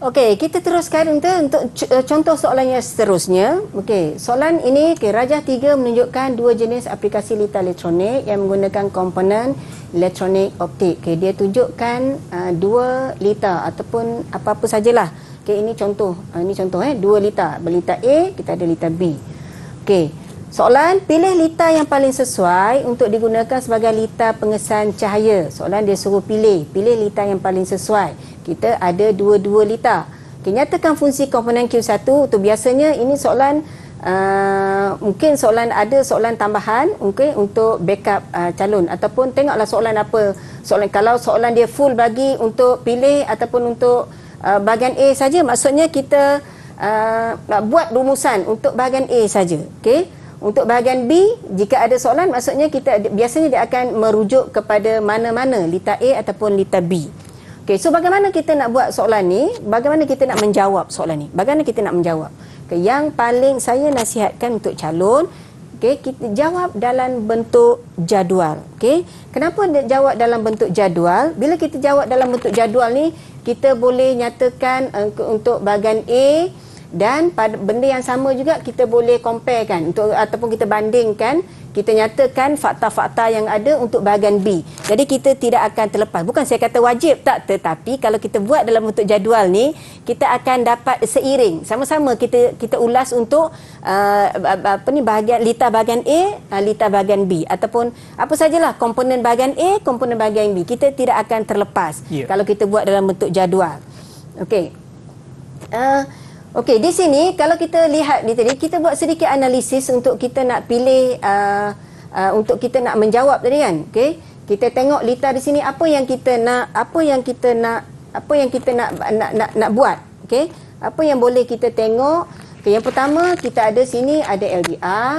Okey, kita teruskan untuk, untuk eh, contoh soalan yang seterusnya. Okey, soalan ini ke okay, Rajah 3 menunjukkan dua jenis aplikasi lita elektronik yang menggunakan komponen elektronik optik. Okey, dia tunjukkan uh, dua lita ataupun apa-apa sajalah. Okey, ini contoh. Uh, ini contoh eh, dua lita. Belita A, kita ada lita B. Okey. Soalan, pilih lita yang paling sesuai untuk digunakan sebagai lita pengesan cahaya. Soalan dia suruh pilih, pilih lita yang paling sesuai. Kita ada dua-dua lita. Okay, nyatakan fungsi komponen Q1 tu biasanya ini soalan uh, mungkin soalan ada soalan tambahan mungkin okay, untuk backup uh, calon ataupun tengoklah soalan apa soalan kalau soalan dia full bagi untuk pilih ataupun untuk uh, bahagian A saja maksudnya kita uh, buat rumusan untuk bahagian A saja okey untuk bahagian B, jika ada soalan maksudnya kita biasanya dia akan merujuk kepada mana-mana lita A ataupun lita B. Okey, so bagaimana kita nak buat soalan ni? Bagaimana kita nak menjawab soalan ni? Bagaimana kita nak menjawab? Okay, yang paling saya nasihatkan untuk calon, okey, kita jawab dalam bentuk jadual. Okey. Kenapa dia jawab dalam bentuk jadual? Bila kita jawab dalam bentuk jadual ni, kita boleh nyatakan uh, untuk bahagian A dan pada benda yang sama juga kita boleh compare kan untuk ataupun kita bandingkan kita nyatakan fakta-fakta yang ada untuk bahagian B. Jadi kita tidak akan terlepas. Bukan saya kata wajib tak tetapi kalau kita buat dalam bentuk jadual ni kita akan dapat seiring. Sama-sama kita kita ulas untuk uh, apa ni bahagian lita bahagian A, uh, lita bahagian B ataupun apa sajalah komponen bahagian A, komponen bahagian B. Kita tidak akan terlepas yeah. kalau kita buat dalam bentuk jadual. Okey. Uh, Okey, di sini kalau kita lihat di tadi kita buat sedikit analisis untuk kita nak pilih uh, uh, untuk kita nak menjawab tadi kan. Okey. Kita tengok lita di sini apa yang kita nak apa yang kita nak apa yang kita nak nak nak, nak buat. Okey. Apa yang boleh kita tengok? Okay, yang pertama kita ada sini ada LDR.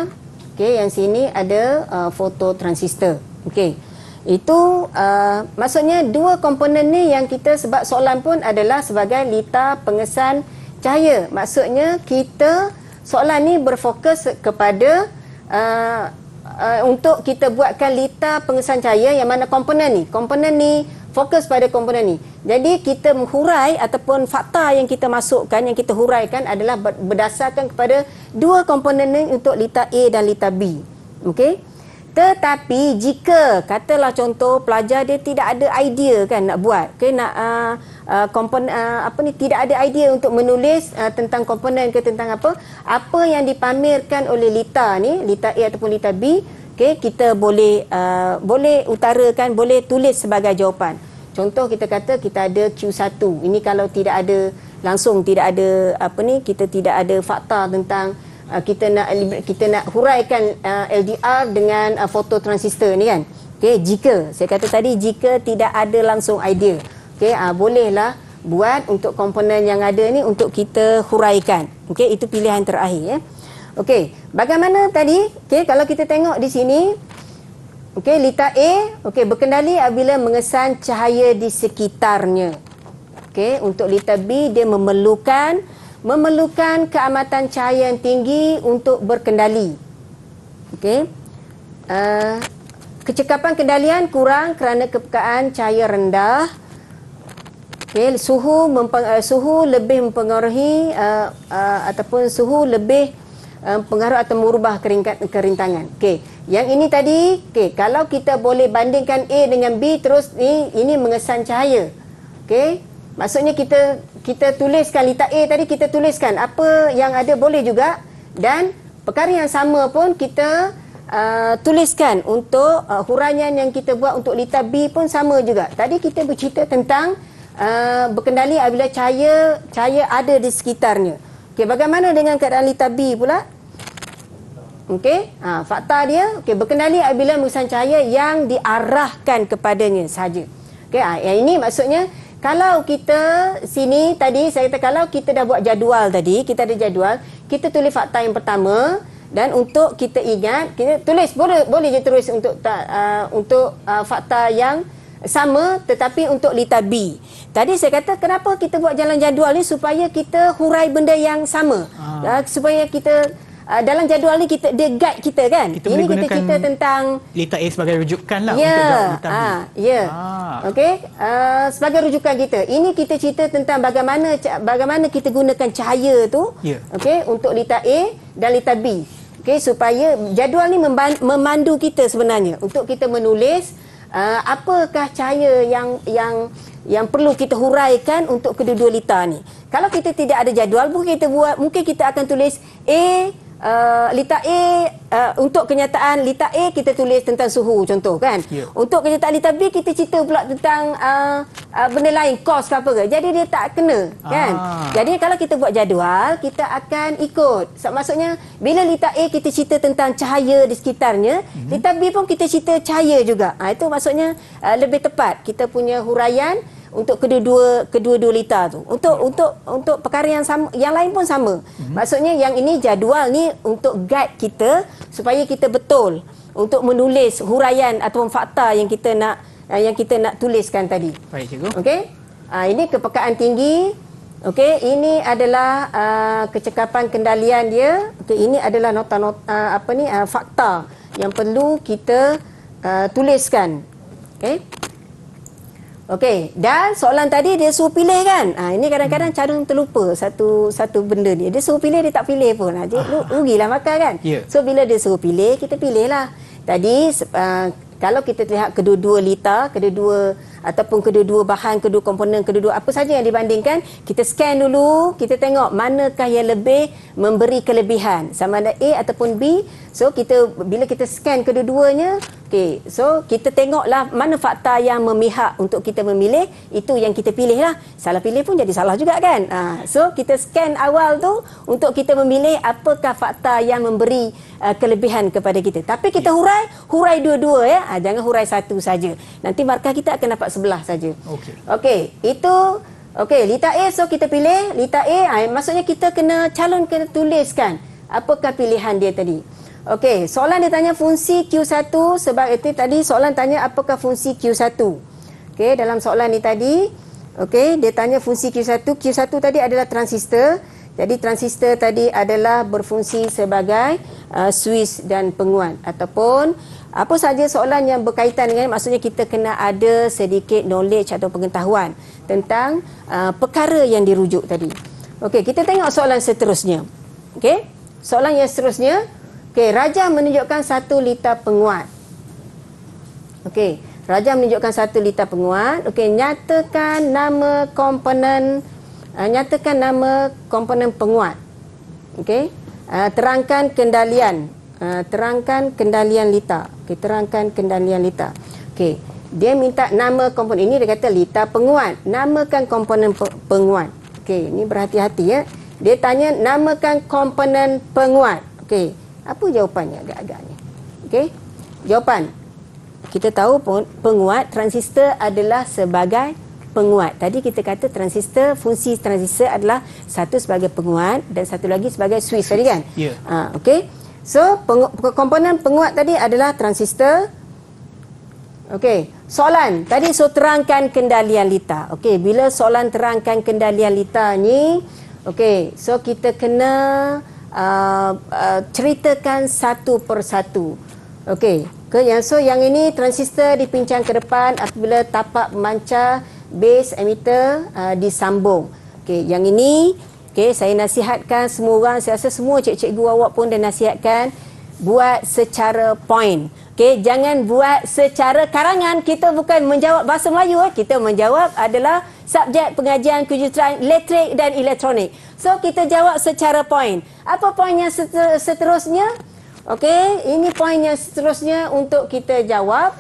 Okey, yang sini ada uh, foto transistor. Okey. Itu uh, maksudnya dua komponen ni yang kita sebab soalan pun adalah sebagai lita pengesan cahaya maksudnya kita soalan ni berfokus kepada uh, uh, untuk kita buatkan lita pengesan cahaya yang mana komponen ni komponen ni fokus pada komponen ni jadi kita menghurai ataupun fakta yang kita masukkan yang kita huraikan adalah berdasarkan kepada dua komponen ni untuk lita A dan lita B okey tetapi jika katalah contoh pelajar dia tidak ada idea kan nak buat okey nak uh, Uh, Kompon, uh, apa ni tidak ada idea untuk menulis uh, tentang komponen ke tentang apa apa yang dipamerkan oleh Lita ni Lita A ataupun Lita B okey kita boleh uh, boleh utarakan boleh tulis sebagai jawapan contoh kita kata kita ada Q1 ini kalau tidak ada langsung tidak ada apa ni kita tidak ada fakta tentang uh, kita nak kita nak huraikan uh, LDR dengan uh, transistor ni kan Okay, jika saya kata tadi jika tidak ada langsung idea okey uh, bolehlah buat untuk komponen yang ada ni untuk kita huraikan okey itu pilihan terakhir ya okey bagaimana tadi okey kalau kita tengok di sini okey lita A okey berkendali apabila ah, mengesan cahaya di sekitarnya okey untuk lita B dia memerlukan memerlukan keamatan cahaya yang tinggi untuk berkendali okey uh, kecekapan kendalian kurang kerana kepekaan cahaya rendah Okay, suhu mempeng, uh, eh, suhu lebih mempengaruhi uh, uh, ataupun suhu lebih uh, pengaruh atau merubah keringkat kerintangan. Okay, yang ini tadi, Okay, kalau kita boleh bandingkan A dengan B terus ni ini mengesan cahaya. Okay, maksudnya kita kita tuliskan litar A tadi kita tuliskan apa yang ada boleh juga dan perkara yang sama pun kita Uh, tuliskan untuk uh, huraian yang kita buat untuk litar B pun sama juga. Tadi kita bercerita tentang Ah, berkendali apabila cahaya cahaya ada di sekitarnya. Okey, bagaimana dengan keadaan lita B pula? Okey, ha, fakta dia okey berkendali apabila musan cahaya yang diarahkan kepadanya saja. Okey, ha, yang ini maksudnya kalau kita sini tadi saya kata kalau kita dah buat jadual tadi, kita ada jadual, kita tulis fakta yang pertama dan untuk kita ingat, kita tulis boleh boleh je terus untuk uh, untuk uh, fakta yang sama tetapi untuk lita B. Tadi saya kata kenapa kita buat jalan jadual ni supaya kita hurai benda yang sama. Ha. Uh, supaya kita uh, dalam jadual ni kita dia guide kita kan. Kita Ini kita cerita tentang lita A sebagai rujukan lah yeah. untuk jawab lita B. Ah, ya. Yeah. Ha. Okey. Uh, sebagai rujukan kita. Ini kita cerita tentang bagaimana bagaimana kita gunakan cahaya tu yeah. okey untuk lita A dan lita B. Okey supaya jadual ni memandu kita sebenarnya untuk kita menulis uh, apakah cahaya yang yang yang perlu kita huraikan untuk kedua-dua lita ni. Kalau kita tidak ada jadual mungkin kita buat, mungkin kita akan tulis A, Uh, lita A uh, untuk kenyataan lita A kita tulis tentang suhu contoh kan yeah. untuk kenyataan lita B kita cerita pula tentang uh, uh, benda lain kos ke apa ke jadi dia tak kena kan ah. jadi kalau kita buat jadual kita akan ikut so, maksudnya bila lita A kita cerita tentang cahaya di sekitarnya mm-hmm. lita B pun kita cerita cahaya juga ha, itu maksudnya uh, lebih tepat kita punya huraian untuk kedua-dua kedua-dua lita tu. Untuk hmm. untuk untuk perkara yang sama yang lain pun sama. Hmm. Maksudnya yang ini jadual ni untuk guide kita supaya kita betul untuk menulis huraian ataupun fakta yang kita nak eh, yang kita nak tuliskan tadi. Baik cikgu. Okey. Uh, ini kepekaan tinggi. Okey, ini adalah uh, kecekapan kendalian dia. Okey, ini adalah nota-nota uh, ah, apa ni uh, fakta yang perlu kita uh, tuliskan. Okey. Okey, dan soalan tadi dia suruh pilih kan? Ha, ini kadang-kadang hmm. cara terlupa satu satu benda ni. Dia suruh pilih, dia tak pilih pun. Ha, jadi, uh. rugilah makan kan? Yeah. So, bila dia suruh pilih, kita pilih lah. Tadi, uh, kalau kita lihat kedua-dua litar, kedua-dua ataupun kedua-dua bahan, kedua komponen, kedua-dua apa saja yang dibandingkan, kita scan dulu, kita tengok manakah yang lebih memberi kelebihan, sama ada A ataupun B. So kita bila kita scan kedua-duanya, okay. So kita tengoklah mana fakta yang memihak untuk kita memilih, itu yang kita pilih lah. Salah pilih pun jadi salah juga kan? Ha, so kita scan awal tu untuk kita memilih apakah fakta yang memberi uh, kelebihan kepada kita. Tapi kita ya. hurai, hurai dua-dua ya. Ha, jangan hurai satu saja. Nanti markah kita akan dapat sebelah saja. Okey. Okey, itu okey, lita A so kita pilih lita A ah, maksudnya kita kena calon kena tuliskan apakah pilihan dia tadi. Okey, soalan dia tanya fungsi Q1 sebab itu tadi soalan tanya apakah fungsi Q1. Okey, dalam soalan ni tadi okey, dia tanya fungsi Q1. Q1 tadi adalah transistor. Jadi transistor tadi adalah berfungsi sebagai uh, switch dan penguat ataupun apa saja soalan yang berkaitan dengan maksudnya kita kena ada sedikit knowledge atau pengetahuan tentang uh, perkara yang dirujuk tadi. Okey, kita tengok soalan seterusnya. Okey. Soalan yang seterusnya, okey, raja menunjukkan satu liter penguat. Okey, raja menunjukkan satu liter penguat. Okey, nyatakan nama komponen uh, nyatakan nama komponen penguat. Okey. Uh, terangkan kendalian Ah, terangkan kendalian lita. Okey, terangkan kendalian lita. Okey, dia minta nama komponen ini dia kata lita penguat. Namakan komponen penguat. Okey, ini berhati-hati ya. Dia tanya namakan komponen penguat. Okey. Apa jawapannya agak-agaknya? Okey. Jawapan. Kita tahu pun penguat transistor adalah sebagai penguat. Tadi kita kata transistor, fungsi transistor adalah satu sebagai penguat dan satu lagi sebagai switch tadi kan? Ya. Yeah. Ha, okey. So, peng, komponen penguat tadi adalah transistor. Okey, soalan. Tadi so terangkan kendalian litar. Okey, bila soalan terangkan kendalian litar ni, okey, so kita kena uh, uh, ceritakan satu per satu. Okey, ke yang so yang ini transistor dipincang ke depan apabila tapak pemancar base emitter uh, disambung. Okey, yang ini Okey, saya nasihatkan semua orang, saya rasa semua cikgu-cikgu awak pun dah nasihatkan buat secara point. Okey, jangan buat secara karangan. Kita bukan menjawab bahasa Melayu, eh. kita menjawab adalah subjek pengajian kejuruteraan elektrik dan elektronik. So, kita jawab secara point. Apa point yang seterusnya? Okey, ini point yang seterusnya untuk kita jawab.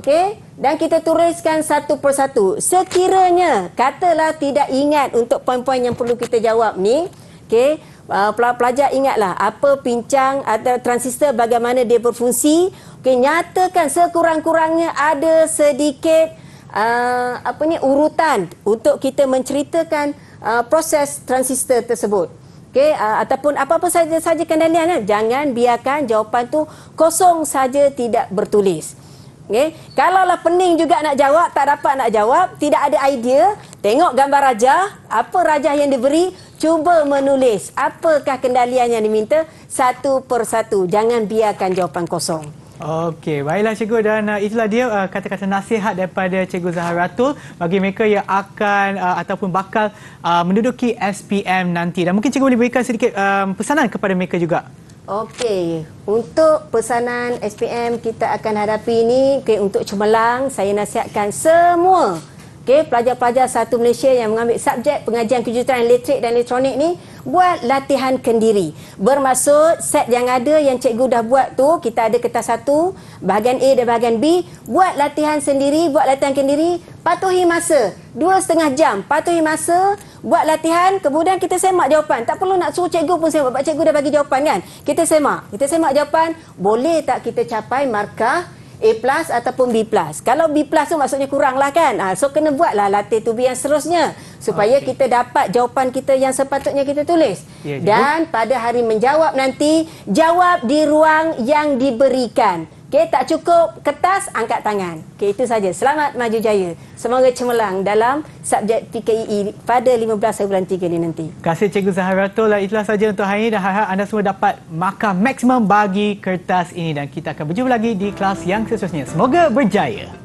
Okey. Dan kita tuliskan satu persatu. Sekiranya katalah tidak ingat untuk poin-poin yang perlu kita jawab ni. okay? Uh, pelajar ingatlah apa pincang atau transistor bagaimana dia berfungsi. Okey, nyatakan sekurang-kurangnya ada sedikit uh, apa ni urutan untuk kita menceritakan uh, proses transistor tersebut. Okay, uh, ataupun apa-apa saja saja kendalian kan. Jangan biarkan jawapan tu kosong saja tidak bertulis. Okay. Kalaulah pening juga nak jawab, tak dapat nak jawab, tidak ada idea, tengok gambar raja, apa raja yang diberi, cuba menulis apakah kendalian yang diminta satu per satu. Jangan biarkan jawapan kosong. Okey, baiklah cikgu dan uh, itulah dia uh, kata-kata nasihat daripada cikgu Zaharatul bagi mereka yang akan uh, ataupun bakal uh, menduduki SPM nanti. Dan mungkin cikgu boleh berikan sedikit um, pesanan kepada mereka juga. Okey, untuk pesanan SPM kita akan hadapi ini okay, untuk cemerlang, saya nasihatkan semua Okey, pelajar-pelajar satu Malaysia yang mengambil subjek pengajian kejuruteraan elektrik dan elektronik ni buat latihan kendiri. Bermaksud set yang ada yang cikgu dah buat tu, kita ada kertas satu, bahagian A dan bahagian B, buat latihan sendiri, buat latihan kendiri, patuhi masa. Dua setengah jam, patuhi masa, buat latihan, kemudian kita semak jawapan. Tak perlu nak suruh cikgu pun semak, sebab cikgu dah bagi jawapan kan. Kita semak, kita semak jawapan, boleh tak kita capai markah A plus ataupun B plus. Kalau B plus tu maksudnya kurang lah kan. Ha, so kena buat lah latih tu B yang seterusnya. Supaya okay. kita dapat jawapan kita yang sepatutnya kita tulis. Yeah, Dan pada hari menjawab nanti, jawab di ruang yang diberikan. Okey, tak cukup kertas, angkat tangan. Okey, itu saja. Selamat maju jaya. Semoga cemerlang dalam subjek PKII e e pada 15 hari bulan 3 ini nanti. Terima kasih Cikgu Zaharatul. Itulah saja untuk hari ini dan harap anda semua dapat maka maksimum bagi kertas ini. Dan kita akan berjumpa lagi di kelas yang seterusnya. Semoga berjaya.